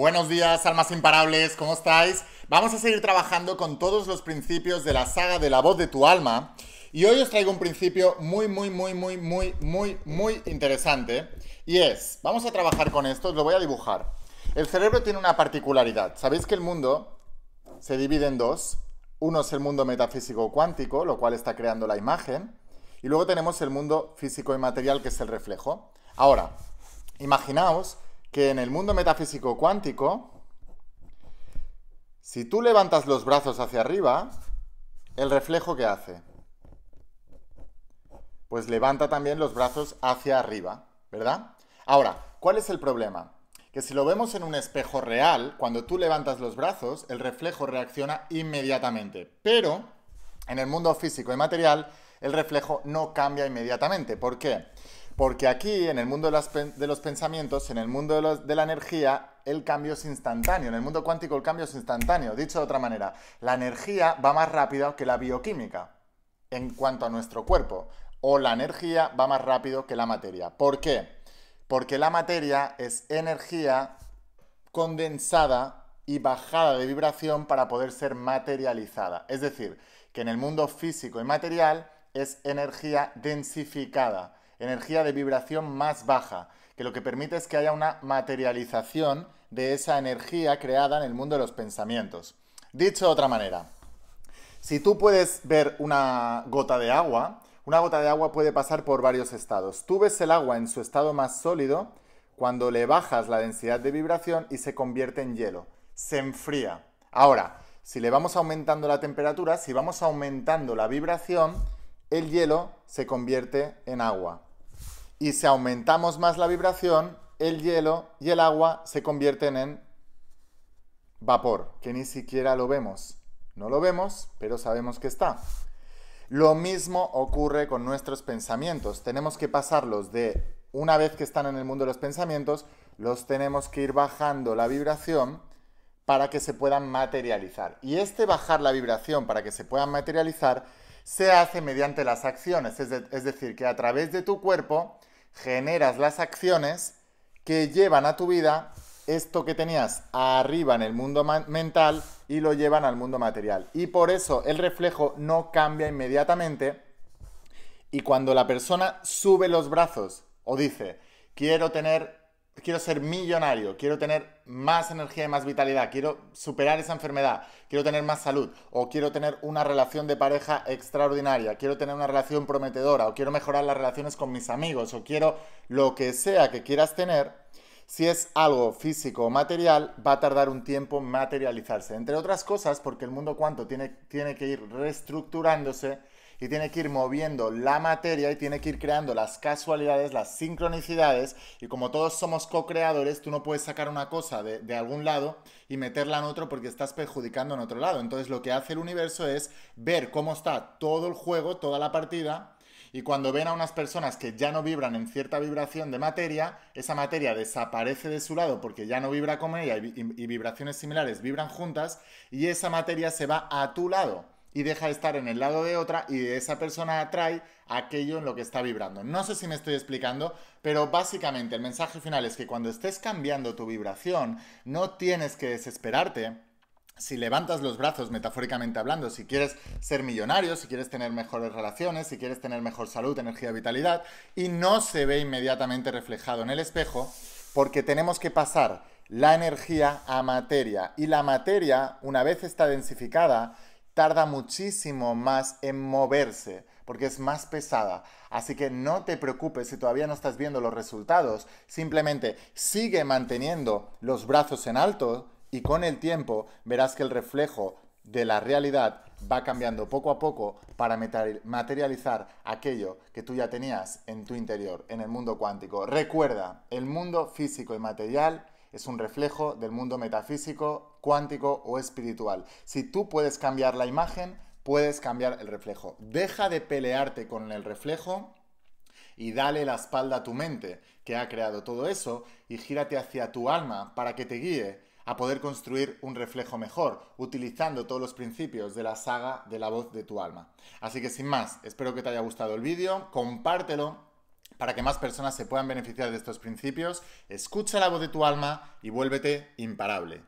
Buenos días, almas imparables, ¿cómo estáis? Vamos a seguir trabajando con todos los principios de la saga de la voz de tu alma. Y hoy os traigo un principio muy, muy, muy, muy, muy, muy, muy interesante. Y es, vamos a trabajar con esto, os lo voy a dibujar. El cerebro tiene una particularidad. Sabéis que el mundo se divide en dos. Uno es el mundo metafísico cuántico, lo cual está creando la imagen. Y luego tenemos el mundo físico y material, que es el reflejo. Ahora, imaginaos que en el mundo metafísico cuántico, si tú levantas los brazos hacia arriba, ¿el reflejo qué hace? Pues levanta también los brazos hacia arriba, ¿verdad? Ahora, ¿cuál es el problema? Que si lo vemos en un espejo real, cuando tú levantas los brazos, el reflejo reacciona inmediatamente. Pero en el mundo físico y material, el reflejo no cambia inmediatamente. ¿Por qué? Porque aquí, en el mundo de, los pensamientos, en el mundo de, de la energía, el cambio es instantáneo. En el mundo cuántico el cambio es instantáneo. Dicho de otra manera, la energía va más rápido que la bioquímica en cuanto a nuestro cuerpo. O la energía va más rápido que la materia. ¿Por qué? Porque la materia es energía condensada y bajada de vibración para poder ser materializada. Es decir, que en el mundo físico y material es energía densificada energía de vibración más baja, que lo que permite es que haya una materialización de esa energía creada en el mundo de los pensamientos. Dicho de otra manera, si tú puedes ver una gota de agua, una gota de agua puede pasar por varios estados. Tú ves el agua en su estado más sólido cuando le bajas la densidad de vibración y se convierte en hielo, se enfría. Ahora, si le vamos aumentando la temperatura, si vamos aumentando la vibración, el hielo se convierte en agua. Y si aumentamos más la vibración, el hielo y el agua se convierten en vapor, que ni siquiera lo vemos. No lo vemos, pero sabemos que está. Lo mismo ocurre con nuestros pensamientos. Tenemos que pasarlos de, una vez que están en el mundo de los pensamientos, los tenemos que ir bajando la vibración para que se puedan materializar. Y este bajar la vibración para que se puedan materializar se hace mediante las acciones, es, es decir, que a través de tu cuerpo generas las acciones que llevan a tu vida esto que tenías arriba en el mundo mental y lo llevan al mundo material. Y por eso el reflejo no cambia inmediatamente. Y cuando la persona sube los brazos o dice, quiero tener quiero ser millonario, quiero tener más energía y más vitalidad, quiero superar esa enfermedad, quiero tener más salud, o quiero tener una relación de pareja extraordinaria, quiero tener una relación prometedora, o quiero mejorar las relaciones con mis amigos, o quiero lo que sea que quieras tener, si es algo físico o material, va a tardar un tiempo materializarse. Entre otras cosas, porque el mundo cuanto tiene, tiene que ir reestructurándose y tiene que ir moviendo la materia y tiene que ir creando las casualidades, las sincronicidades y como todos somos co-creadores, tú no puedes sacar una cosa de, algún lado y meterla en otro porque estás perjudicando en otro lado. Entonces lo que hace el universo es ver cómo está todo el juego, toda la partida. Y cuando ven a unas personas que ya no vibran en cierta vibración de materia, esa materia desaparece de su lado porque ya no vibra con ella y vibraciones similares vibran juntas y esa materia se va a tu lado y deja de estar en el lado de otra y esa persona atrae aquello en lo que está vibrando. No sé si me estoy explicando, pero básicamente el mensaje final es que cuando estés cambiando tu vibración, no tienes que desesperarte si levantas los brazos, metafóricamente hablando, si quieres ser millonario, si quieres tener mejores relaciones, si quieres tener mejor salud, energía, vitalidad, y no se ve inmediatamente reflejado en el espejo, porque tenemos que pasar la energía a materia. Y la materia, una vez está densificada, tarda muchísimo más en moverse porque es más pesada. Así que no te preocupes si todavía no estás viendo los resultados. Simplemente sigue manteniendo los brazos en alto y con el tiempo verás que el reflejo de la realidad va cambiando poco a poco para materializar aquello que tú ya tenías en tu interior, en el mundo cuántico. Recuerda, el mundo físico y material es un reflejo del mundo metafísico, cuántico o espiritual. Si tú puedes cambiar la imagen, puedes cambiar el reflejo. Deja de pelearte con el reflejo y dale la espalda a tu mente que ha creado todo eso y gírate hacia tu alma para que te guíe a poder construir un reflejo mejor, utilizando todos los principios de la saga de la voz de tu alma. Así que sin más, espero que te haya gustado el vídeo, compártelo para que más personas se puedan beneficiar de estos principios, escucha la voz de tu alma y vuélvete imparable.